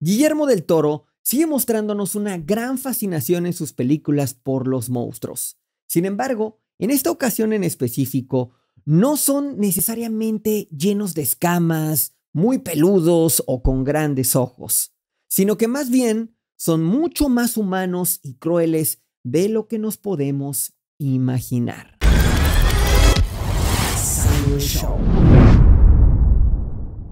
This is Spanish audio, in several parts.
Guillermo del Toro sigue mostrándonos una gran fascinación en sus películas por los monstruos. Sin embargo, en esta ocasión en específico, no son necesariamente llenos de escamas, muy peludos o con grandes ojos, sino que más bien son mucho más humanos y crueles de lo que nos podemos imaginar.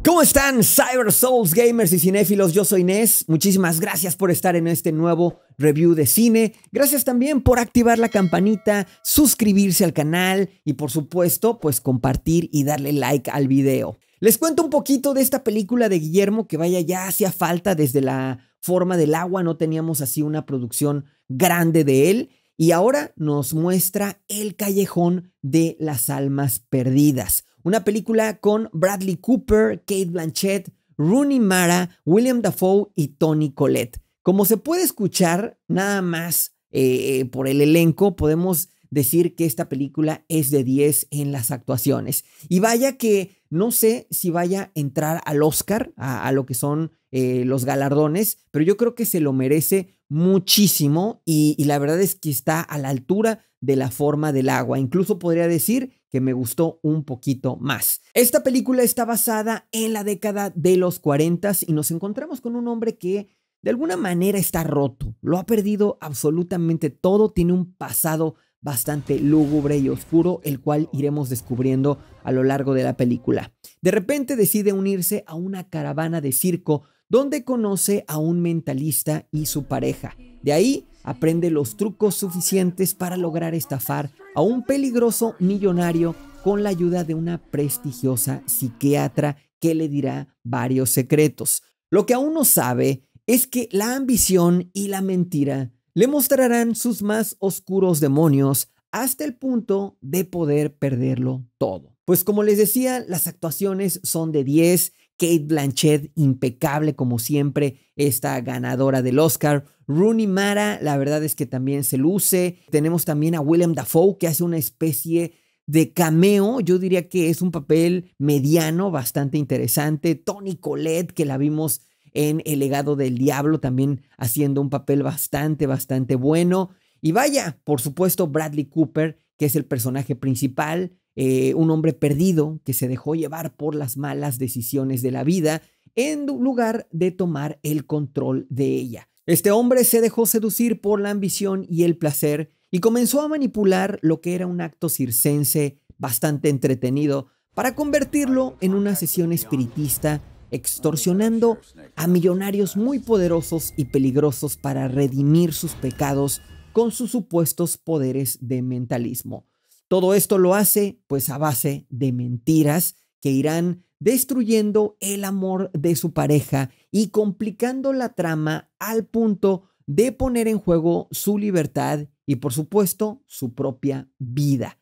¿Cómo están Cyber Souls gamers y cinéfilos? Yo soy Inés. Muchísimas gracias por estar en este nuevo review de cine. Gracias también por activar la campanita, suscribirse al canal y por supuesto, pues compartir y darle like al video. Les cuento un poquito de esta película de Guillermo que vaya ya hacía falta desde la forma del agua, no teníamos así una producción grande de él y ahora nos muestra El callejón de las almas perdidas una película con Bradley Cooper, Kate Blanchett, Rooney Mara, William Dafoe y Tony Collette. Como se puede escuchar, nada más eh, eh, por el elenco, podemos decir que esta película es de 10 en las actuaciones. Y vaya que no sé si vaya a entrar al Oscar, a, lo que son eh, los galardones, pero yo creo que se lo merece muchísimo y, la verdad es que está a la altura de la forma del agua. Incluso podría decir me gustó un poquito más. Esta película está basada en la década de los 40 y nos encontramos con un hombre que de alguna manera está roto, lo ha perdido absolutamente todo, tiene un pasado bastante lúgubre y oscuro, el cual iremos descubriendo a lo largo de la película. De repente decide unirse a una caravana de circo donde conoce a un mentalista y su pareja. De ahí aprende los trucos suficientes para lograr estafar a un peligroso millonario con la ayuda de una prestigiosa psiquiatra que le dirá varios secretos. Lo que aún no sabe es que la ambición y la mentira le mostrarán sus más oscuros demonios hasta el punto de poder perderlo todo. Pues como les decía, las actuaciones son de 10 Kate Blanchett, impecable como siempre, esta ganadora del Oscar. Rooney Mara, la verdad es que también se luce. Tenemos también a William Dafoe, que hace una especie de cameo. Yo diría que es un papel mediano, bastante interesante. Tony Colette, que la vimos en El legado del diablo, también haciendo un papel bastante, bastante bueno. Y vaya, por supuesto, Bradley Cooper, que es el personaje principal, eh, un hombre perdido que se dejó llevar por las malas decisiones de la vida en lugar de tomar el control de ella. Este hombre se dejó seducir por la ambición y el placer y comenzó a manipular lo que era un acto circense bastante entretenido para convertirlo en una sesión espiritista, extorsionando a millonarios muy poderosos y peligrosos para redimir sus pecados con sus supuestos poderes de mentalismo. Todo esto lo hace pues a base de mentiras que irán destruyendo el amor de su pareja y complicando la trama al punto de poner en juego su libertad y por supuesto su propia vida.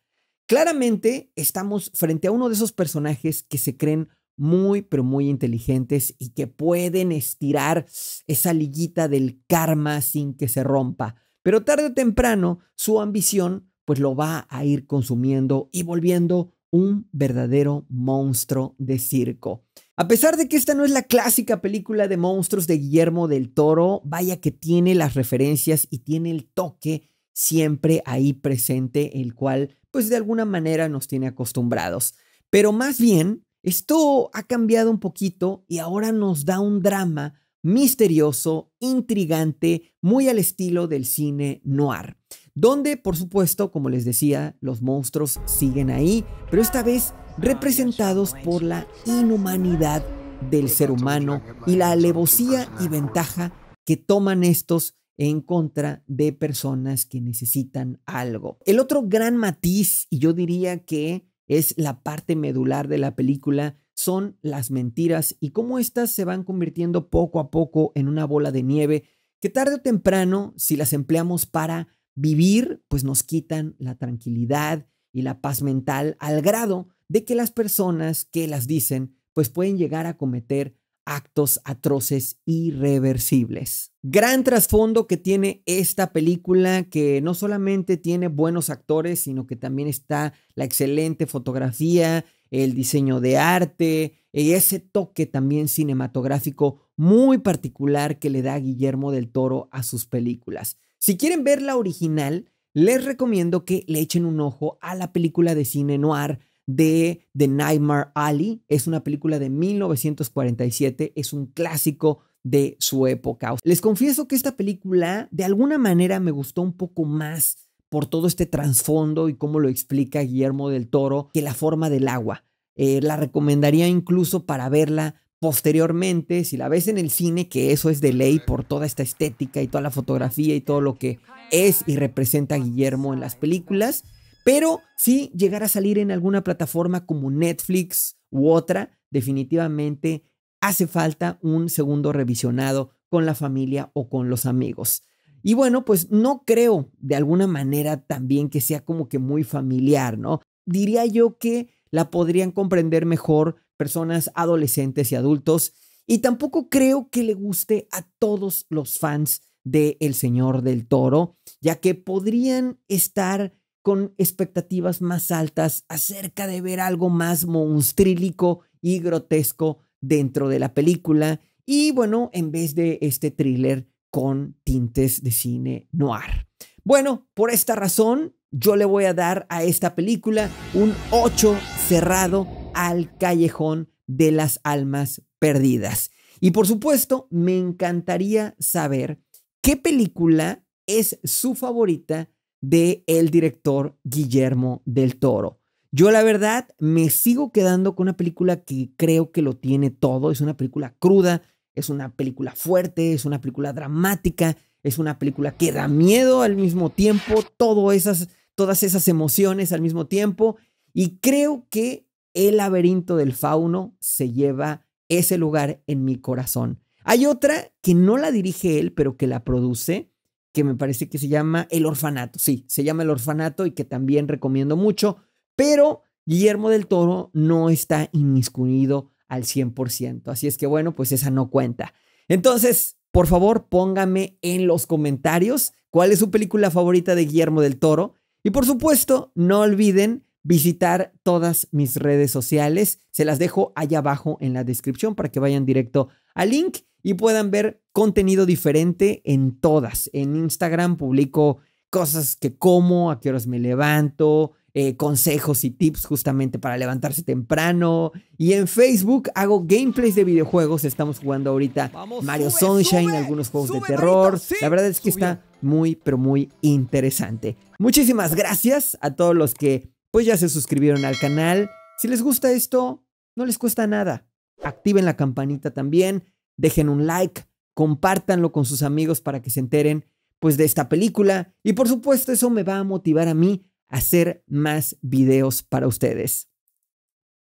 Claramente estamos frente a uno de esos personajes que se creen muy, pero muy inteligentes y que pueden estirar esa liguita del karma sin que se rompa. Pero tarde o temprano su ambición pues lo va a ir consumiendo y volviendo un verdadero monstruo de circo. A pesar de que esta no es la clásica película de monstruos de Guillermo del Toro, vaya que tiene las referencias y tiene el toque siempre ahí presente, el cual pues de alguna manera nos tiene acostumbrados. Pero más bien, esto ha cambiado un poquito y ahora nos da un drama misterioso, intrigante, muy al estilo del cine noir, donde por supuesto, como les decía, los monstruos siguen ahí, pero esta vez representados por la inhumanidad del ser humano y la alevosía y ventaja que toman estos en contra de personas que necesitan algo. El otro gran matiz, y yo diría que es la parte medular de la película, son las mentiras y cómo éstas se van convirtiendo poco a poco en una bola de nieve que tarde o temprano, si las empleamos para vivir, pues nos quitan la tranquilidad y la paz mental al grado de que las personas que las dicen, pues pueden llegar a cometer actos atroces irreversibles. Gran trasfondo que tiene esta película, que no solamente tiene buenos actores, sino que también está la excelente fotografía, el diseño de arte, y eh, ese toque también cinematográfico muy particular que le da Guillermo del Toro a sus películas. Si quieren ver la original, les recomiendo que le echen un ojo a la película de cine noir de The Nightmare Alley. Es una película de 1947, es un clásico de su época. Les confieso que esta película de alguna manera me gustó un poco más por todo este trasfondo y cómo lo explica Guillermo del Toro, que la forma del agua. Eh, la recomendaría incluso para verla posteriormente, si la ves en el cine, que eso es de ley por toda esta estética y toda la fotografía y todo lo que es y representa Guillermo en las películas, pero si llegara a salir en alguna plataforma como Netflix u otra, definitivamente hace falta un segundo revisionado con la familia o con los amigos. Y bueno, pues no creo de alguna manera también que sea como que muy familiar, ¿no? Diría yo que la podrían comprender mejor personas adolescentes y adultos. Y tampoco creo que le guste a todos los fans de El Señor del Toro, ya que podrían estar con expectativas más altas acerca de ver algo más monstrílico y grotesco dentro de la película. Y bueno, en vez de este thriller con tintes de cine noir. Bueno, por esta razón yo le voy a dar a esta película un 8 cerrado al callejón de las almas perdidas. Y por supuesto, me encantaría saber qué película es su favorita de el director Guillermo del Toro. Yo la verdad me sigo quedando con una película que creo que lo tiene todo, es una película cruda, es una película fuerte, es una película dramática, es una película que da miedo al mismo tiempo, todas esas, todas esas emociones al mismo tiempo. Y creo que El laberinto del fauno se lleva ese lugar en mi corazón. Hay otra que no la dirige él, pero que la produce, que me parece que se llama El Orfanato. Sí, se llama El Orfanato y que también recomiendo mucho, pero Guillermo del Toro no está inmiscuido al 100%. Así es que bueno, pues esa no cuenta. Entonces, por favor, póngame en los comentarios cuál es su película favorita de Guillermo del Toro. Y por supuesto, no olviden visitar todas mis redes sociales. Se las dejo allá abajo en la descripción para que vayan directo al link y puedan ver contenido diferente en todas. En Instagram publico cosas que como, a qué horas me levanto, eh, consejos y tips justamente para levantarse temprano. Y en Facebook hago gameplays de videojuegos. Estamos jugando ahorita Mario Sunshine, algunos juegos de terror. La verdad es que está muy, pero muy interesante. Muchísimas gracias a todos los que pues ya se suscribieron al canal. Si les gusta esto, no les cuesta nada. Activen la campanita también, dejen un like, compártanlo con sus amigos para que se enteren pues de esta película y por supuesto eso me va a motivar a mí hacer más videos para ustedes.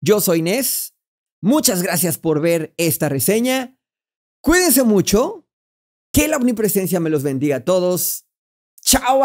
Yo soy Inés. Muchas gracias por ver esta reseña. Cuídense mucho. Que la omnipresencia me los bendiga a todos. Chao.